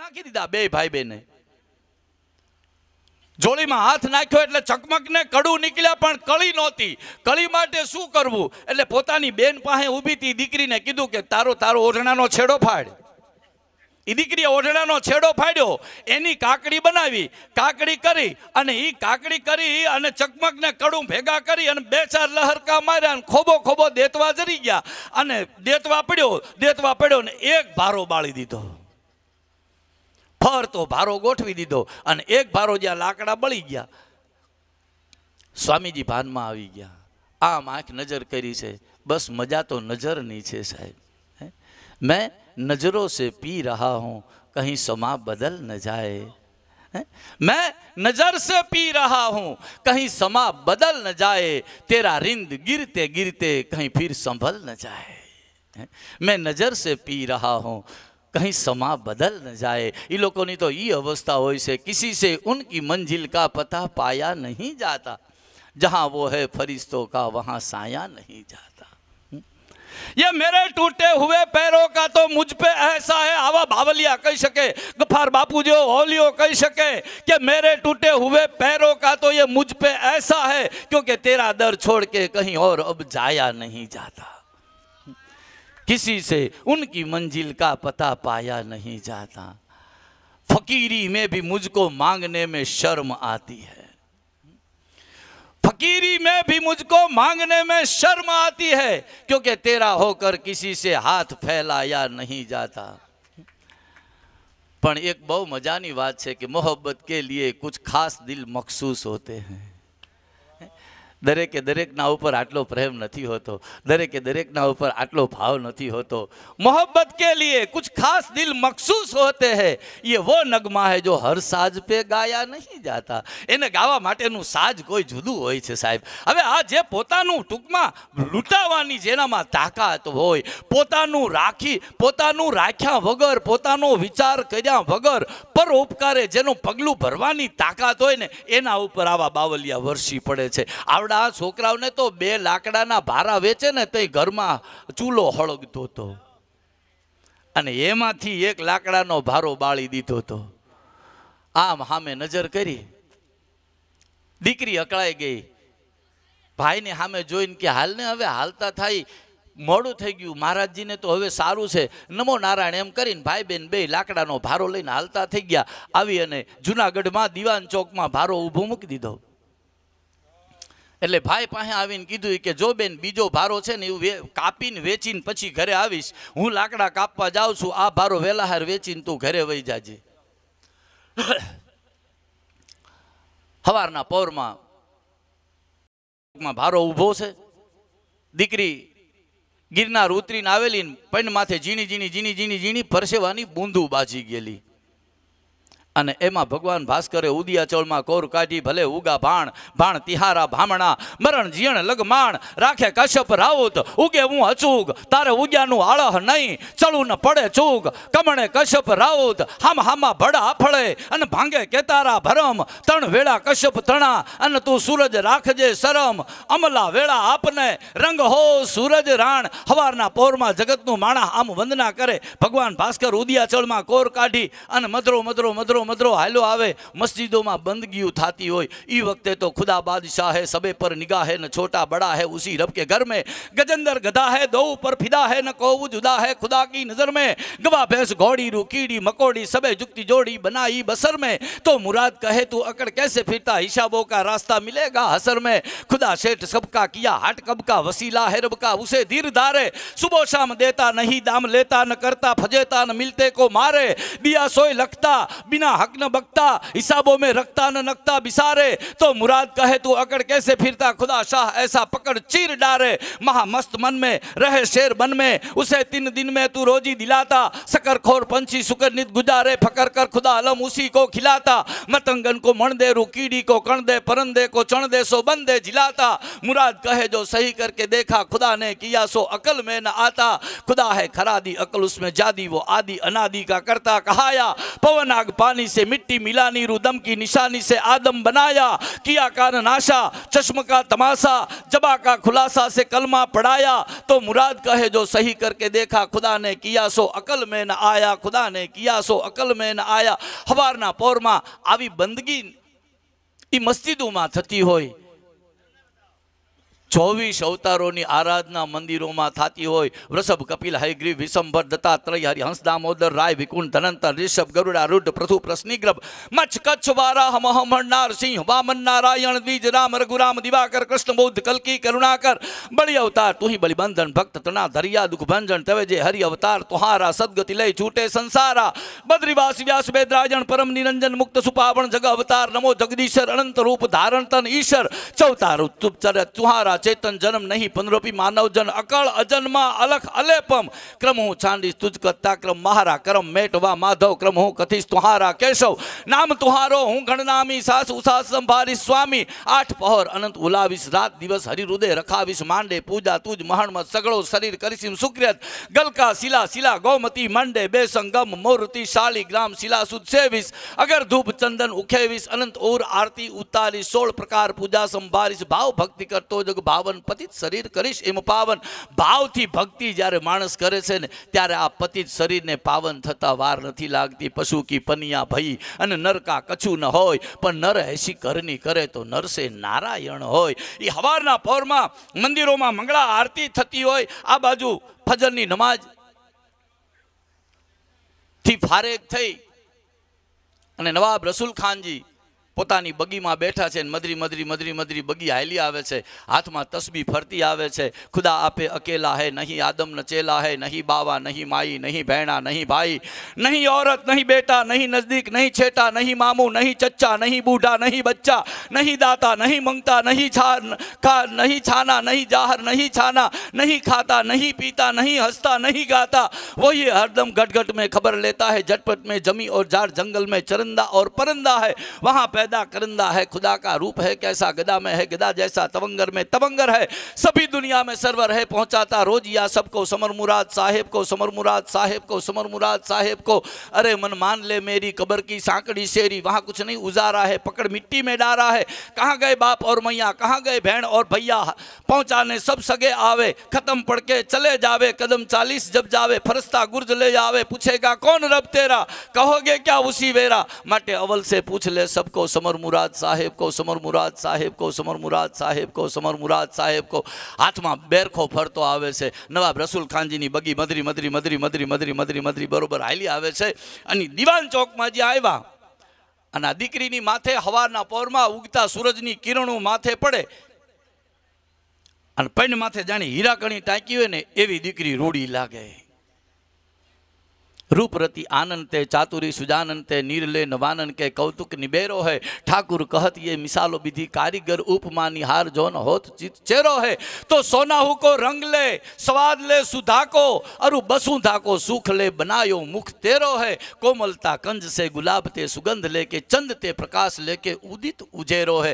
નાખી દીધા બે ભાઈ બેને જોડીમાં હાથ નાખ્યો એટલે ચકમકને કડું નીકળ્યા પણ કળી નહોતી કળી માટે શું કરવું એટલે પોતાની બેન પાસે ઊભી હતી દીકરીને કીધું કે તારો તારો ઓઢણાનો છેડો ફાડ એ દીકરીએ ઓઢણાનો છેડો ફાડ્યો એની કાકડી બનાવી કાકડી કરી અને એ કાકડી કરી અને ચકમકને કડું ભેગા કરી અને બે ચાર લહરકા માર્યા અને ખોબો ખોબો દેતવા જરી ગયા અને દેતવા પડ્યો દેતવા પડ્યો ને એક ભારો બાળી દીધો ફરતો ભારો ગોઠવી દીધો અને એક ભારો જ્યાં લાકડા બળી ગયા સ્વામીજી ભાનમાં આવી ગયા આમ આંખ નજર કરી છે બસ મજા તો નજરની છે સાહેબ મેં નજરો સે પી રહા હું કહીં સમા બદલ ન જાય मैं नजर से पी रहा हूं कहीं समा बदल न जाए तेरा रिंद गिरते गिरते कहीं फिर संभल न जाए मैं नजर से पी रहा हूं कहीं समा बदल न जाए इन लोगों ने तो ये अवस्था हो से किसी से उनकी मंजिल का पता पाया नहीं जाता जहां वो है फरिश्तों का वहां साया नहीं जाता हम्म। ये मेरे टूटे हुए पैरों का तो मुझ पे ऐसा है हवा भावलिया कह सके गफार बापू जो होलियो कह सके कि मेरे टूटे हुए पैरों का तो ये मुझ पे ऐसा है क्योंकि तेरा दर छोड़ के कहीं और अब जाया नहीं जाता किसी से उनकी मंजिल का पता पाया नहीं जाता फकीरी में भी मुझको मांगने में शर्म आती है फकीरी में भी मुझको मांगने में शर्म आती है क्योंकि तेरा होकर किसी से हाथ फैलाया नहीं जाता पर एक बहु मजानी बात है कि मोहब्बत के लिए कुछ खास दिल मखसूस होते हैं દરેકે દરેકના ઉપર આટલો પ્રેમ નથી હોતો દરેકે દરેકના ઉપર આટલો ભાવ નથી હોતો મોહબ્બત કે લીએ કુછ ખાસ દિલ મખસૂસ હોતે હે યે વો નગમા હૈ જો હર સાજ પે ગાયા નહીં જાતા એને ગાવા માટેનું સાજ કોઈ જુદું હોય છે સાહેબ હવે આ જે પોતાનું ટૂંકમાં લૂંટાવાની જેનામાં તાકાત હોય પોતાનું રાખી પોતાનું રાખ્યા વગર પોતાનો વિચાર કર્યા વગર પર પરોપકારે જેનું પગલું ભરવાની તાકાત હોય ને એના ઉપર આવા બાવલિયા વરસી પડે છે આવડા આ છોકરાઓને તો બે લાકડાના ભારા વેચે ને તે ઘરમાં ચૂલો હળગતો હતો અને એમાંથી એક લાકડાનો ભારો બાળી દીધો હતો આમ સામે નજર કરી દીકરી અકળાઈ ગઈ ભાઈને સામે જોઈને કે હાલને હવે હાલતા થાય મોડું થઈ ગયું મહારાજજીને તો હવે સારું છે નમો નારાયણ એમ કરીને ભાઈ બેન બે લાકડાનો ભારો લઈને હાલતા થઈ ગયા આવી અને જુનાગઢમાં દિવાન ચોકમાં ભારો ઊભો મૂકી દીધો એટલે ભાઈ પાસે આવીને કીધું કે જો બેન બીજો ભારો છે ને એવું કાપીને વેચીને પછી ઘરે આવીશ હું લાકડા કાપવા જાઉં છું આ ભારો વેલાહાર વેચીને તું ઘરે વહી જાજે સવારના પૌરમાં ભારો ઊભો છે દીકરી ગિરનાર ઉતરીને આવેલી પણ માથે ઝીણી ઝીણી ઝીણી ઝીણી ઝીણી પરસેવાની બૂંદું બાજી ગયેલી અને એમાં ભગવાન ભાસ્કરે ઉદિયાચોળમાં કોર કાઢી ભલે ઉગા ભાણ ભાણ તિહારા ભામણા મરણ જીણ લગમાણ રાખે કશ્યપ રાઉત ઉગે હું અચૂક તારે ઉગ્યાનું આળહ નહીં ચળું ન પડે ચૂક કમણે કશ્યપ રાઉત હામ હામા ભડા ફળે અને ભાંગે કેતારા ભરમ ત્રણ વેળા કશ્યપ તણા અને તું સૂરજ રાખજે શરમ અમલા વેળા આપને રંગ હો સૂરજ રાણ હવારના પોરમાં જગતનું માણા આમ વંદના કરે ભગવાન ભાસ્કર ઉદિયાચળમાં કોર કાઢી અને મધરો મધરો મધરો मदरो હાલો आए मस्जिदों में बंदगी थाती हो वक्त तो खुदा बादशाह है सबे पर निगाह है न छोटा बड़ा है उसी रब के घर में गजंदर गधा है दो પર फिदा है न કોવ जुदा है खुदा की नजर में गवा भैंस घोड़ी रू कीड़ी मकोड़ी सबे जुगती जोड़ी बनाई बसर में तो मुराद कहे तू अकड़ कैसे फिरता हिशाबों का रास्ता मिलेगा हसर में खुदा सेठ सबका किया हट कब का वसीला है रब का उसे धीर धारे सुबह शाम देता नहीं दाम लेता न करता फजेता न मिलते को मारे दिया सोए लगता बिना हक न बकता हिसाबों में रखता न नकता बिसारे तो मुराद कहे तू अकड़ कैसे फिरता खुदा शाह ऐसा पकड़ चीर डारे महामस्त मन में रहे शेर बन में उसे तीन दिन में तू रोजी दिलाता सकर खोर पंछी सुकर नित गुजारे फकर कर खुदा अलम उसी को खिलाता मतंगन को मण दे रू कीड़ी को कण दे परंदे को चण दे सो बंदे जिलाता मुराद कहे जो सही करके देखा खुदा ने किया सो अकल में न आता खुदा है खरादी अकल उसमें जादी वो आदि अनादि का करता कहाया पवन आग पानी पानी से मिट्टी मिलानी रुदम की निशानी से आदम बनाया किया का नाशा चश्म का तमाशा जबा का खुलासा से कलमा पढ़ाया तो मुराद कहे जो सही करके देखा खुदा ने किया सो अकल में न आया खुदा ने किया सो अकल में न आया हवारना पौरमा आवी बंदगी मस्जिदों में थती હોય ચોવીસ અવતારોની આરાધના મંદિરોમાં થતી હોય વૃષભ કપિલ હયગ્રી વિષંભર દત્તાત્રય હરિહંસ દામોદર રાય વિકુંઠ ધનંતર ઋષભ ગરુડા રૂઢ પ્રથુ પ્રશ્નિગ્રભ મચ્છ કચ્છ વારાહ મહમણનાર સિંહ વામન નારાયણ દ્વિજ રામ રઘુરામ દિવાકર કૃષ્ણ બૌદ્ધ કલકી કરુણાકર બળી અવતાર તુહી બલિબંધન ભક્ત તણા ધરિયા દુઃખ ભંજન તવે જે હરિ અવતાર તુહારા સદગતિ લઈ છૂટે સંસારા બદ્રીવાસ વ્યાસ બેદરાજણ પરમ નિરંજન મુક્ત સુપાવણ જગ અવતાર નમો જગદીશર અનંત રૂપ ધારણ તન ઈશ્વર ચૌતાર તુહારા ચેતન જન્મ નહીં પનરોપી માનવ જન અકળ અજનમાં અલખ અલેપમ ક્રમ હું છાંડીશ તુજ કરતા ક્રમ મહારા કરમ મેટ વા માધવ ક્રમ હું કથીશ તુહારા કેશવ નામ તુહારો હું ગણનામી સાસ ઉસાસ સંભારી સ્વામી આઠ પહોર અનંત ઉલાવીશ રાત દિવસ હરિહૃદય રખાવીશ માંડે પૂજા તુજ મહાણમાં સગળો શરીર કરીશીમ સુક્રિયત ગલકા શિલા શિલા ગૌમતી માંડે બે સંગમ મૂર્તિ શાલી ગ્રામ શિલા સુદ સેવીશ અગર ધૂપ ચંદન ઉખેવીશ અનંત ઓર આરતી ઉતારી સોળ પ્રકાર પૂજા સંભારીશ ભાવ ભક્તિ કરતો જગ ભાવન પતિત શરીર કરીશ એમ પાવન ભાવથી ભક્તિ જ્યારે માણસ કરે છે ને ત્યારે આ પતિત શરીરને પાવન થતાં વાર નથી લાગતી પશુ કી પનિયા ભઈ અને નરકા કછું ન હોય પણ નર હેસી ઘરની કરે તો નરસે નારાયણ હોય એ હવારના પહોરમાં મંદિરોમાં મંગળા આરતી થતી હોય આ બાજુ ફજરની નમાજ થી ફારેક થઈ અને નવાબ રસુલ ખાનજી પોતાની બગીમાં બેઠા છે અને મદરી મદરી મદરી મદરી બગી હૈલી આવે છે હાથમાં તસબી ફરતી આવે છે ખુદા આપે અકેલા હૈ નહીં આદમ નચેલા હૈ નહીં બાવા નહીં માઈ નહીં ભૈના નહીં ભાઈ નહીં ઔરત નહીં બેટા નહીં નજદીક નહીં છેટા નહીં मामू નહીં ચચા નહીં બુઢા નહીં બચ્ચા નહીં દાતા નહીં મંગતા નહીં છા નહીં છાના નહીં જાહર નહીં છાના નહીં ખાતા નહીં પીતા નહીં હસતા નહીં ગાતા વો યે હરદમ ગટગટ મે ખબર લેતા હૈ જટપટ મે જમી ઓર ઝાર જંગલ મે ચરંદા ઓર પરંદા હૈ વહા પે पैदा करंदा है खुदा का रूप है कैसा गदा में है गदा जैसा तवंगर में तवंगर है सभी दुनिया में सर्वर है पहुंचाता रोजिया सबको समर मुराद साहेब को समर मुराद साहेब को समर मुराद साहेब को अरे मन मान ले मेरी कबर की सांकड़ी शेरी वहां कुछ नहीं उजारा है पकड़ मिट्टी में डारा है कहाँ गए बाप और मैया कहाँ गए बहन और भैया पहुंचाने सब सगे आवे खत्म पड़ के चले जावे कदम चालीस जब जावे फरस्ता गुर्ज ले जावे पूछेगा कौन रब तेरा कहोगे क्या उसी वेरा मटे अवल से पूछ ले सबको સમર મુરાદ સાહેબ કહો સમર મુરાદ સાહેબ કહો સમર મુરાદ સાહેબ કહો સમર મુરાદ સાહેબ કહો હાથમાં બેરખો ફરતો આવે છે નવાબ રસુલ ખાનજીની બગી મદરી મદરી મદરી મદરી મદરી મદરી મદરી બરોબર હાલી આવે છે અને દિવાન ચોકમાં જે આવ્યા અને આ દીકરીની માથે હવારના પોરમાં ઉગતા સૂરજની કિરણો માથે પડે અને પૈન માથે જાણે હીરાકણી ટાંકી હોય ને એવી દીકરી રૂડી લાગે રૂપરતિ આનંદતે ચાતુરી સુજાનંતે નિર્લે નવાનંદ કે કૌતુક નિબેરો હે ઠાકુર કહત યે મિસાલો વિધિ કારીગર ઉપમા નિહાર જોન હોત ચિત ચેરો હે તો સોનાહુ કો રંગ લે સ્વાદ લે સુધાકો અરુ બસું ધાકો સુખ લે બનાયો મુખ તેરો હે કોમલતા કંજ સે ગુલાબ તે સુગંધ લે કે ચંદ તે પ્રકાશ લે કે ઉદિત ઉજેરો હે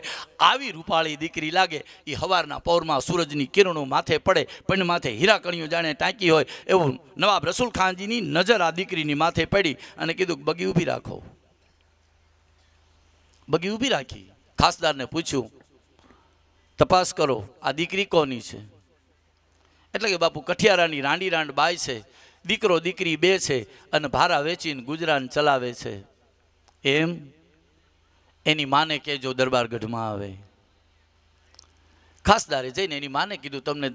આવી રૂપાળી દીકરી લાગે એ હવારના પૌરમાં સૂરજની કિરણો માથે પડે પણ માથે હીરા કણીઓ જાણે ટાંકી હોય એવું નવાબ રસુલ ખાનજીની નજર આ દીકરીની માથે પડી અને કીધું બગી ઊભી રાખો બગી ઊભી રાખી ખાસદારને પૂછ્યું તપાસ કરો આ દીકરી કોની છે એટલે કે બાપુ કઠિયારાની રાંડી રાંડ બાય છે દીકરો દીકરી બે છે અને ભારા વેચીને ગુજરાન ચલાવે છે એમ એની માને કહેજો દરબારગઢમાં આવે ખાસદારે જઈને એની માને કીધું તમને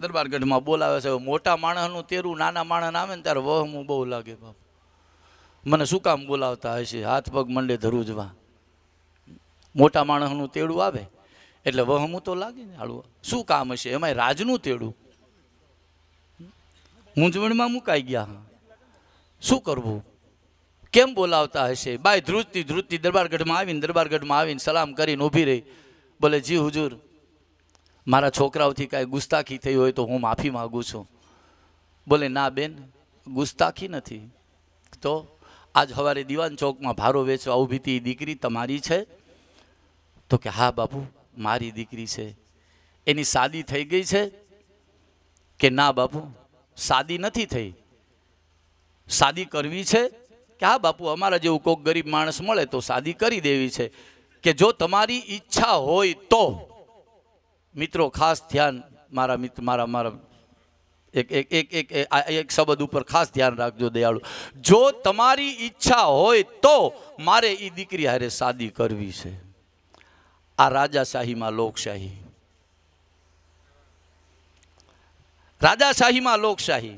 દરબારગઢમાં બોલાવે છે મોટા માણસનું તેરું નાના માણસ આવે ને ત્યારે વહમું બહુ લાગે બાપ મને શું કામ બોલાવતા હશે હાથ પગ મંડે ધરૂજવા મોટા માણસનું તેડું આવે એટલે વહમું તો લાગે ને હાળું શું કામ હશે એમાં રાજનું તેડું મૂંઝવણમાં મુકાઈ ગયા શું કરવું કેમ બોલાવતા હશે બાય ધ્રુજતી ધ્રુજતી દરબારગઢમાં આવીને દરબારગઢમાં આવીને સલામ કરીને ઊભી રહી ભલે જી હુજુર મારા છોકરાઓથી કાંઈ ગુસ્તાખી થઈ હોય તો હું માફી માગું છું બોલે ના બેન ગુસ્તાખી નથી તો આજ સવારે દિવાન ચોકમાં ભારો વેચવા ઊભી હતી દીકરી તમારી છે તો કે હા બાપુ મારી દીકરી છે એની સાદી થઈ ગઈ છે કે ના બાપુ સાદી નથી થઈ સાદી કરવી છે કે હા બાપુ અમારા જેવું કોઈક ગરીબ માણસ મળે તો સાદી કરી દેવી છે કે જો તમારી ઈચ્છા હોય તો મિત્રો ખાસ ધ્યાન મારા મિત્ર મારા મારા એક એક એક એક એક શબ્દ ઉપર ખાસ ધ્યાન રાખજો દયાળુ જો તમારી ઈચ્છા હોય તો મારે એ દીકરી હારે શાદી કરવી છે આ રાજાશાહીમાં લોકશાહી રાજાશાહીમાં લોકશાહી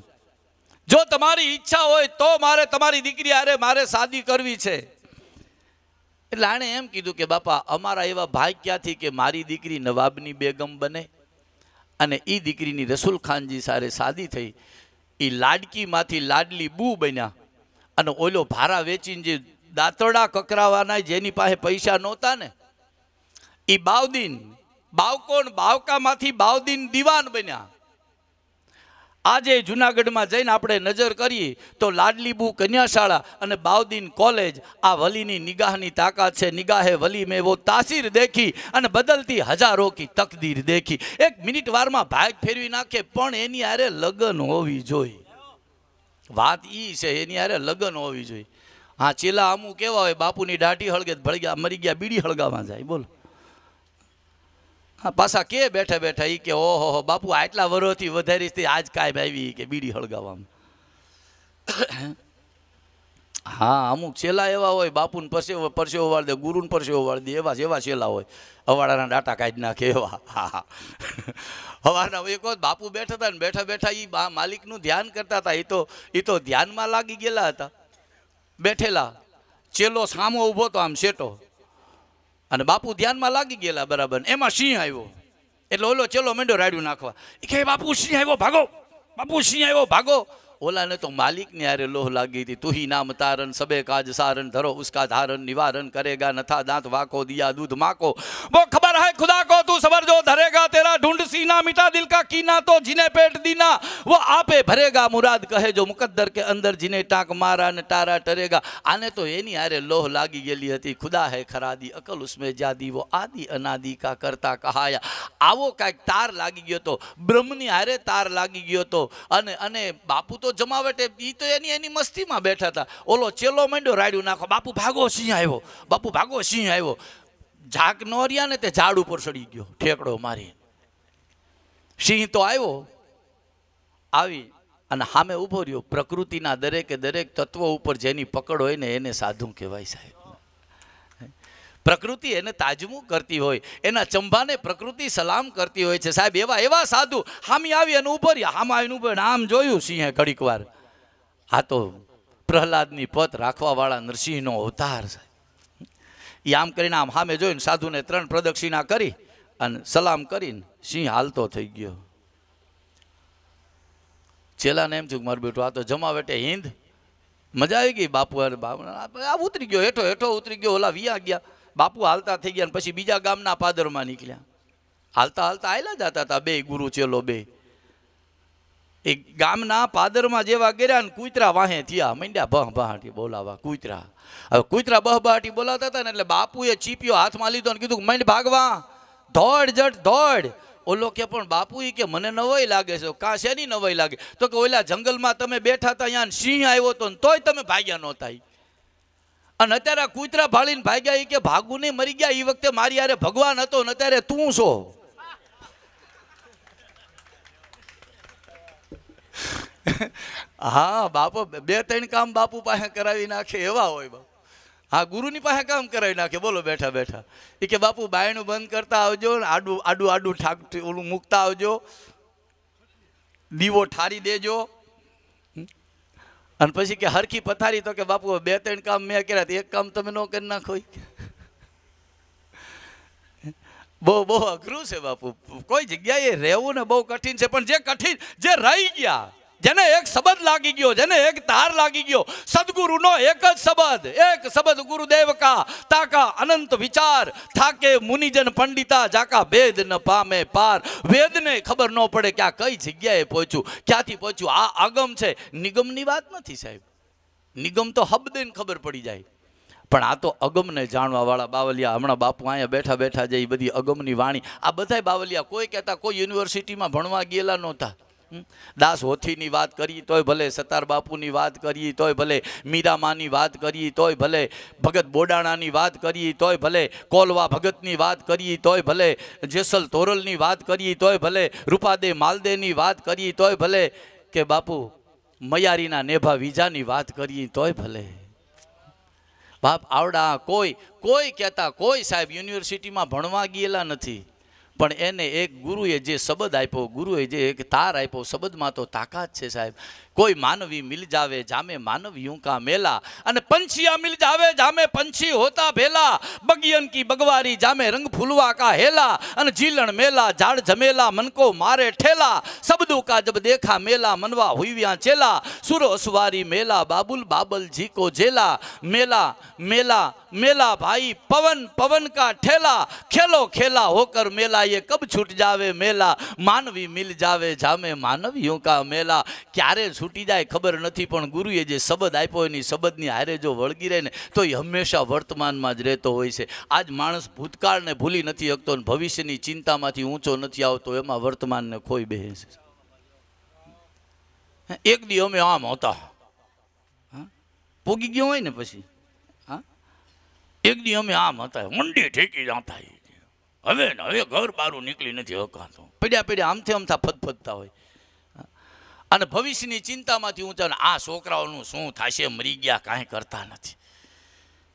જો તમારી ઈચ્છા હોય તો મારે તમારી દીકરી હારે મારે શાદી કરવી છે એટલે આણે એમ કીધું કે બાપા અમારા એવા ભાઈ ક્યાંથી કે મારી દીકરી નવાબની બેગમ બને અને એ દીકરીની રસુલ ખાનજી સારે સાદી થઈ એ લાડકીમાંથી લાડલી બુ બન્યા અને ઓલો ભારા વેચીને જે દાંતડા કકરાવાના જેની પાસે પૈસા નહોતા ને એ બાવદીન બાવકોણ બાવકામાંથી બાવદીન દીવાન બન્યા આજે જુનાગઢમાં જઈને આપણે નજર કરીએ તો લાડલીબુ કન્યાશાળા અને બાવદીન કોલેજ આ વલીની નિગાહની તાકાત છે નિગાહે વલી મેં વો તાસીર દેખી અને બદલતી હજારો કી તકદીર દેખી એક મિનિટ વારમાં ભાગ ફેરવી નાખે પણ એની આરે લગ્ન હોવી જોઈએ વાત ઈ છે એની આરે લગ્ન હોવી જોઈએ હા ચેલા અમુક કેવા હોય બાપુની દાઢી હળગે ભળગ્યા મરી ગયા બીડી હળગાવા જાય બોલો પાછા કે બેઠા બેઠા એ કે ઓહો બાપુ આટલા વરોથી વધારી થી આજ કાંઈ આવી કે બીડી હળગાવવામાં હા અમુક છેલ્લા એવા હોય બાપુને પરસેવો પરસેવો વાળી દે ગુરુને પરસેવો વાળી દે એવા જેવા છેલ્લા હોય અવાડાના ડાટા કાઢી નાખે એવા હા હવારના એક વખત બાપુ બેઠા હતા ને બેઠા બેઠા એ માલિકનું ધ્યાન કરતા હતા એ તો એ તો ધ્યાનમાં લાગી ગયેલા હતા બેઠેલા ચેલો સામો ઊભો હતો આમ શેટો અને બાપુ ધ્યાનમાં લાગી ગયેલા બરાબર એમાં સિંહ આવ્યો એટલે ઓલો ચેલો મેંડો રાડ્યું નાખવા એ કે બાપુ સિંહ આવ્યો ભાગો બાપુ સિંહ આવ્યો ભાગો ઓલાને તો માલિકને યારે લોહ લાગી હતી તુહી નામ તારણ સબે કાજ સારણ ધરો ઉસકા ધારણ નિવારણ કરેગા નથા દાંત વાકો દિયા દૂધ માકો વો ખબર હૈ ખુદા કો તું સબર જો ધરેગા તેરા ઢૂંઢ सीना मिटा दिल का कीना तो जिन्हें पेट दीना वो आपे भरेगा मुराद कहे जो मुकद्दर के अंदर जिन्हें टांक मारा ने टारा टरेगा आने तो ये नहीं अरे लोह लागी गेली थी खुदा है खरादी अकल उसमें जादी वो आदि अनादि का करता कहाया आवो कांक तार लागी गयो तो બ્રહ્મની હારે તાર લાગી ગયો તો અને અને બાપુ તો બાળકો જમાવટે એ તો એની એની મસ્તીમાં બેઠા હતા ઓલો ચેલો માંડ્યો રાડ્યું નાખો બાપુ ભાગો સિંહ આવ્યો બાપુ ભાગો સિંહ આવ્યો ઝાક ન રહ્યા ને તે ઝાડ ઉપર ચડી ગયો ઠેકડો મારી સિંહ તો આવ્યો આવી અને સામે ઊભો રહ્યો પ્રકૃતિના દરેકે દરેક તત્વો ઉપર જેની પકડ હોય ને એને સાધુ કહેવાય સાહેબ પ્રકૃતિ એને તાજમું કરતી હોય એના ચંભાને પ્રકૃતિ સલામ કરતી હોય છે સાહેબ એવા એવા સાધુ હામી આવી અને ઉભો રહ્યા હામાં આવીને ઉભો આમ જોયું સિંહે ઘડીક વાર આ તો પ્રહલાદની પત રાખવાવાળા નરસિંહનો અવતાર છે એ આમ કરીને આમ હામે જોઈને સાધુને ત્રણ પ્રદક્ષિણા કરી અને સલામ કરીને સિંહ હાલતો થઈ ગયો ચેલાને એમ થયું મારું બેટું આ તો જમા વેટે હિંદ મજા આવી ગઈ બાપુ બાપુ આ ઉતરી ગયો હેઠો હેઠો ઉતરી ગયો ઓલા વિયા ગયા બાપુ હાલતા થઈ ગયા પછી બીજા ગામના પાદરમાં નીકળ્યા હાલતા હાલતા આવેલા જતા હતા બે ગુરુ ચેલો બે એ ગામના પાદરમાં જેવા કર્યા ને કૂતરા વાહે થયા મંડ્યા બહ બહાટી બોલાવા કૂતરા હવે કુતરા બહ બહાટી બોલાવતા હતા ને એટલે બાપુએ ચીપિયો હાથમાં લીધો ને કીધું મંડ ભાગવા દોડ જટ દોડ ઓલો કે પણ બાપુ કે મને નવાઈ લાગે છે કાં શેની નવાઈ લાગે તો કે ઓલા જંગલમાં તમે બેઠા હતા અહીંયા સિંહ આવ્યો હતો ને તોય તમે ભાગ્યા નહોતા અને અત્યારે કૂતરા ભાળીને ભાગ્યા એ કે ભાગુ નહીં મરી ગયા એ વખતે મારી યારે ભગવાન હતો ને અત્યારે તું છો હા બાપો બે ત્રણ કામ બાપુ પાસે કરાવી નાખે એવા હોય બાપુ હા ગુરુની પાસે કામ કરાવી નાખે બોલો બેઠા બેઠા એ કે બાપુ બાયણું બંધ કરતા આવજો આડું આડું આડું ઠાક ઓલું મૂકતા આવજો દીવો ઠારી દેજો અને પછી કે હરખી પથારી તો કે બાપુ બે ત્રણ કામ મેં કર્યા એક કામ તમે ન કરી નાખો બહુ બહુ અઘરું છે બાપુ કોઈ જગ્યાએ રહેવું ને બહુ કઠિન છે પણ જે કઠિન જે રહી ગયા જેને એક શબ્દ લાગી ગયો જેને એક તાર લાગી ગયો સદગુરુનો એક જ શબ્દ એક શબ્દ ગુરુદેવ કા તાકા અનંત વિચાર થાકે મુનિજન પંડિતા જાકા ભેદ ન પામે પાર વેદને ખબર ન પડે કે આ કઈ જગ્યાએ પહોંચ્યું ક્યાંથી પહોંચ્યું આ આગમ છે નિગમની વાત નથી સાહેબ નિગમ તો હબદેને ખબર પડી જાય પણ આ તો અગમને જાણવાવાળા બાવલિયા હમણાં બાપુ અહીંયા બેઠા બેઠા જે બધી અગમની વાણી આ બધાય બાવલિયા કોઈ કહેતા કોઈ યુનિવર્સિટીમાં ભણવા ગયેલા નહોતા દાસ હોથીની વાત કરીએ તોય ભલે સતાર બાપુની વાત કરીએ તોય ભલે મીરામાની વાત કરીએ તોય ભલે ભગત બોડાણાની વાત કરીએ તોય ભલે કોલવા ભગતની વાત કરીએ તોય ભલે જેસલ તોરલની વાત કરીએ તોય ભલે રૂપાદે માલદેની વાત કરીએ તોય ભલે કે બાપુ મયારીના નેભા વિજાની વાત કરીએ તોય ભલે બાપ આવડા કોઈ કોઈ કહેતા કોઈ સાહેબ યુનિવર્સિટીમાં ભણવા ગયેલા નથી પણ એને એક ગુરુએ જે શબ્દ આપ્યો ગુરુએ જે એક તાર આપ્યો શબ્દમાં તો તાકાત છે સાહેબ कोई मानवी मिल जावे जामे मानवियों का मेला अने पंछिया मिल जावे जामे पंछी होता भेला बगियन की बगवारी जामे रंग फूलवा का हेला अन झीलन मेला झाड़ झमेला मन को मारे ठेला शब्दों का जब देखा मेला मनवा व्या चेला सुरो सुवारी मेला बाबुल बाबल जी को झेला मेला मेला मेला भाई पवन पवन का ठेला खेलो खेला होकर मेला ये कब छूट जावे मेला मानवी मिल जावे जामे मानवियों का मेला क्यारे छूट છૂટી જાય ખબર નથી પણ ગુરુએ જે શબ્દ આપ્યો એની શબ્દની હારે જો વળગી રહે ને તો એ હંમેશા વર્તમાનમાં જ રહેતો હોય છે આજ માણસ ભૂતકાળને ભૂલી નથી શકતો અને ભવિષ્યની ચિંતામાંથી ઊંચો નથી આવતો એમાં વર્તમાનને ખોઈ બે છે એક દી અમે આમ હતા પોગી ગયો હોય ને પછી હા એક દી અમે આમ હતા ઊંડી ઠેકી જતા હવે ને હવે ઘર બારું નીકળી નથી હકાતો પડ્યા પડ્યા આમથી આમથા ફતફતતા હોય અને ભવિષ્યની ચિંતામાંથી હું ઊંચા આ છોકરાઓનું શું થશે મરી ગયા કાંઈ કરતા નથી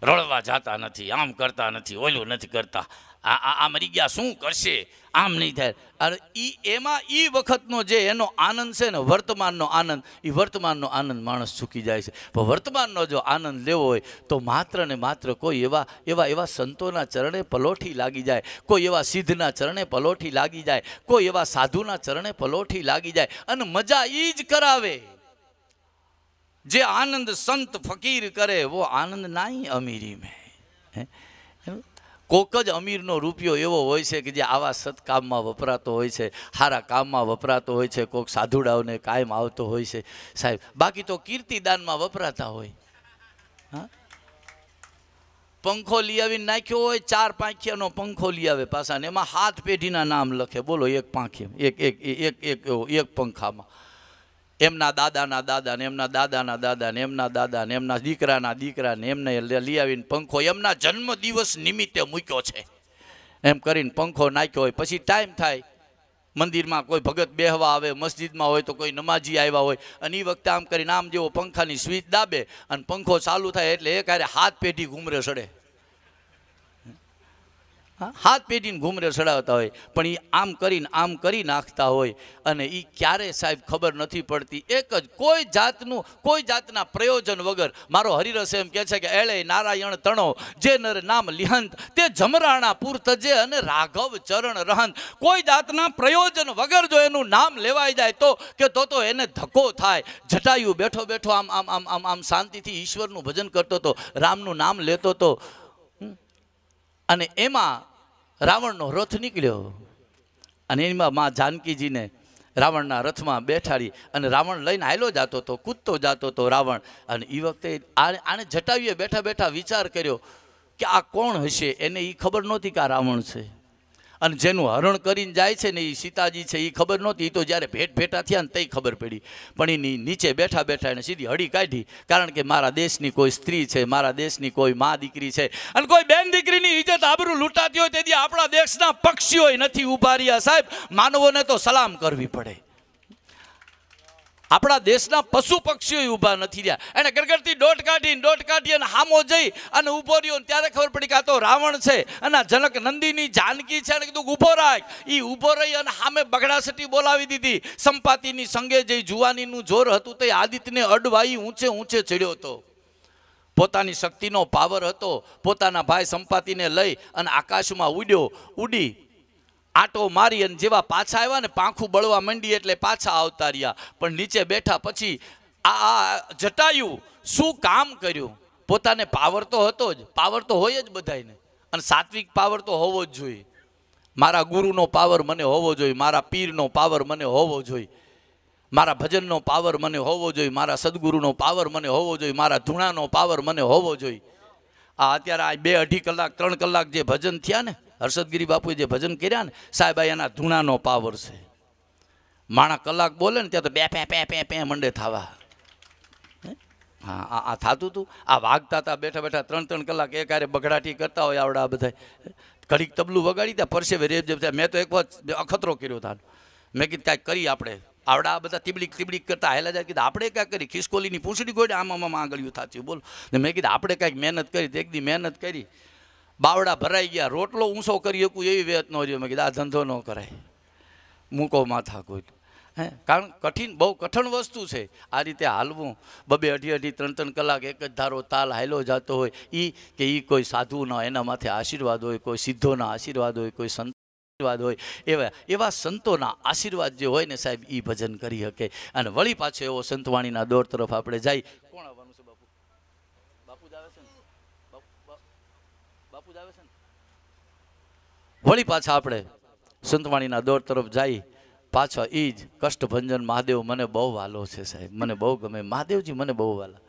રળવા જાતા નથી આમ કરતા નથી ઓલું નથી કરતા આ આ મરી ગયા શું કરશે આમ નહીં થાય અરે એ એમાં એ વખતનો જે એનો આનંદ છે ને વર્તમાનનો આનંદ એ વર્તમાનનો આનંદ માણસ ચૂકી જાય છે પણ વર્તમાનનો જો આનંદ લેવો હોય તો માત્ર ને માત્ર કોઈ એવા એવા એવા સંતોના ચરણે પલોઠી લાગી જાય કોઈ એવા સિદ્ધના ચરણે પલોઠી લાગી જાય કોઈ એવા સાધુના ચરણે પલોઠી લાગી જાય અને મજા એ જ કરાવે જે આનંદ સંત ફકીર કરે વો આનંદ નહીં અમીરી મેં કોક જ અમીરનો રૂપિયો એવો હોય છે કે જે આવા સત્કામમાં વપરાતો હોય છે સારા કામમાં વપરાતો હોય છે કોક સાધુડાઓને કાયમ આવતો હોય છે સાહેબ બાકી તો કીર્તિદાનમાં વપરાતા હોય હા પંખો લઈ આવીને નાખ્યો હોય ચાર પાંખિયાનો પંખો લઈ આવે પાછા ને એમાં હાથ પેઢીના નામ લખે બોલો એક પાંખી એક એક એક એક એક પંખામાં એમના દાદાના દાદાને એમના દાદાના દાદાને એમના દાદાને એમના દીકરાના દીકરાને એમને લઈ આવીને પંખો એમના જન્મ દિવસ નિમિત્તે મૂક્યો છે એમ કરીને પંખો નાખ્યો હોય પછી ટાઈમ થાય મંદિરમાં કોઈ ભગત બેહવા આવે મસ્જિદમાં હોય તો કોઈ નમાજી આવ્યા હોય અને એ વખતે આમ કરીને આમ જેવો પંખાની સ્વીચ દાબે અને પંખો ચાલુ થાય એટલે એ ક્યારે હાથ પેઢી ઘૂમરે સડે હાથ પેટીને ઘૂમરે ચડાવતા હોય પણ એ આમ કરીને આમ કરી નાખતા હોય અને એ ક્યારે સાહેબ ખબર નથી પડતી એક જ કોઈ જાતનું કોઈ જાતના પ્રયોજન વગર મારો હરિરસ એમ કહે છે કે એળે નારાયણ તણો જે નર નામ લિહંત તે જમરાણા પૂર તજે અને રાઘવ ચરણ રહંત કોઈ જાતના પ્રયોજન વગર જો એનું નામ લેવાઈ જાય તો કે તો તો એને ધક્કો થાય જટાયું બેઠો બેઠો આમ આમ આમ આમ આમ શાંતિથી ઈશ્વરનું ભજન કરતો હતો રામનું નામ લેતો હતો અને એમાં રાવણનો રથ નીકળ્યો અને એમાં મા જાનકીજીને રાવણના રથમાં બેઠાડી અને રાવણ લઈને આયલો જતો હતો કૂદતો જતો હતો રાવણ અને એ વખતે આને જટાવીએ બેઠા બેઠા વિચાર કર્યો કે આ કોણ હશે એને એ ખબર નહોતી કે આ રાવણ છે અને જેનું હરણ કરીને જાય છે ને એ સીતાજી છે એ ખબર નહોતી એ તો જ્યારે ભેટ ભેટા થયા ને તે ખબર પડી પણ એની નીચે બેઠા બેઠા એને સીધી હળી કાઢી કારણ કે મારા દેશની કોઈ સ્ત્રી છે મારા દેશની કોઈ મા દીકરી છે અને કોઈ બેન દીકરીની ઇજ્જત આબરૂ લૂંટાતી હોય તેથી આપણા દેશના પક્ષીઓય નથી ઉભા રહ્યા સાહેબ માનવોને તો સલામ કરવી પડે આપણા દેશના પશુ પક્ષીઓ ઊભા નથી રહ્યા એને ગરગડતી દોટ કાઢીને દોટ કાઢી અને હામો જઈ અને ઊભો રહ્યો ત્યારે ખબર પડી કે આ તો રાવણ છે અને જનક નંદીની જાનકી છે અને કીધું ઊભો રાખ એ ઊભો રહી અને સામે બગડાસટી બોલાવી દીધી સંપાતિની સંગે જઈ જુવાનીનું જોર હતું તે આદિત્યને અડવાઈ ઊંચે ઊંચે ચડ્યો હતો પોતાની શક્તિનો પાવર હતો પોતાના ભાઈ સંપાતિને લઈ અને આકાશમાં ઉડ્યો ઉડી આટો મારી અને જેવા પાછા આવ્યા ને પાંખું બળવા માંડી એટલે પાછા આવતા રહ્યા પણ નીચે બેઠા પછી આ આ જટાયું શું કામ કર્યું પોતાને પાવર તો હતો જ પાવર તો હોય જ બધાને અને સાત્વિક પાવર તો હોવો જ જોઈએ મારા ગુરુનો પાવર મને હોવો જોઈએ મારા પીરનો પાવર મને હોવો જોઈએ મારા ભજનનો પાવર મને હોવો જોઈએ મારા સદગુરુનો પાવર મને હોવો જોઈએ મારા ધૂણાનો પાવર મને હોવો જોઈએ આ અત્યારે આ બે અઢી કલાક ત્રણ કલાક જે ભજન થયા ને હર્ષદગીરી બાપુએ જે ભજન કર્યા ને સાહેબ એના ધૂણાનો પાવર છે માણા કલાક બોલે ને ત્યાં તો બે પે પે પે પે મંડે થાવા હા આ આ થતું હતું આ વાગતા હતા બેઠા બેઠા ત્રણ ત્રણ કલાક એક આરે બગડાટી કરતા હોય આવડા બધા ઘડીક તબલું વગાડી ત્યાં પરસેવે રેબ જેબ મેં તો એક વખત અખતરો કર્યો તાર મેં કીધું કાંઈક કરી આપણે આવડા બધા તીબડીક તીબડીક કરતા હેલા જાય કીધું આપણે કાંઈક કરી ખિસકોલીની પૂંછડી ગોડે આમ આમ આગળ આગળ્યું થતું બોલો ને મેં કીધું આપણે કાંઈક મહેનત કરી એક દી મહેનત કરી બાવડા ભરાઈ ગયા રોટલો ઊંચો કરી શકું એવી વેત રહ્યો મેં કીધું આ ધંધો ન કરાય મૂકો માથા કોઈ હે કારણ કઠિન બહુ કઠણ વસ્તુ છે આ રીતે હાલવું બબે અઢી અઢી ત્રણ ત્રણ કલાક એક જ ધારો તાલ હાલ્યો જતો હોય એ કે એ કોઈ સાધુ ન એના માથે આશીર્વાદ હોય કોઈ સિદ્ધોના આશીર્વાદ હોય કોઈ સંત આશીર્વાદ હોય એવા એવા સંતોના આશીર્વાદ જે હોય ને સાહેબ એ ભજન કરી શકે અને વળી પાછો એવો સંતવાણીના દોર તરફ આપણે જાય વળી પાછા આપણે સંતવાણીના દોર તરફ જઈ પાછા ઈજ જ કષ્ટભંજન મહાદેવ મને બહુ વાલો છે સાહેબ મને બહુ ગમે મહાદેવજી મને બહુ વાલા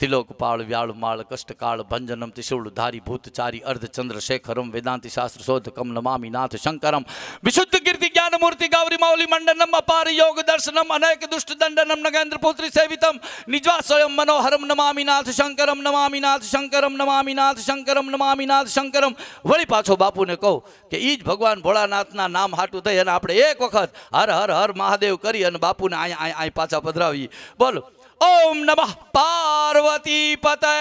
તિલોકપાળ વ્યાળમાળ કષ્ટકાળ ભંજનમ ત્રિશુળ ધારી ભૂતચારી અર્ધચંદ્ર શેખરમ વેદાંતિ શાસ્ત્ર શોધ કમ નમામી શંકરમ વિશુદ્ધ કીર્તિ જ્ઞાન મૂર્તિ ગૌરી માઉલી મંડનમ અપાર યોગ દર્શનમ અનેક દુષ્ટ દંડનમ નગેન્દ્ર પુત્રી સેવિતમ નિજવા સ્વયં મનોહરમ નમામીનાથ શંકરમ નમામીનાથ શંકરમ નમામી શંકરમ નમામીનાથ શંકરમ વળી પાછો બાપુને કહું કે એ જ ભગવાન ભોળાનાથના નામ હાટું થઈ અને આપણે એક વખત હર હર હર મહાદેવ કરી અને બાપુને અહીંયા અહીં પાછા પધરાવીએ બોલો ઓમ નમઃ પાર્વતી પતય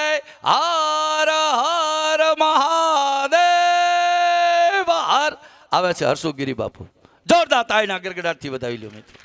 હર હર મહાદેવ હર આવે છે હરસુગીરી બાપુ જોરદાર તાઈના ગરગડાટથી બતાવી લ્યો મિત્રો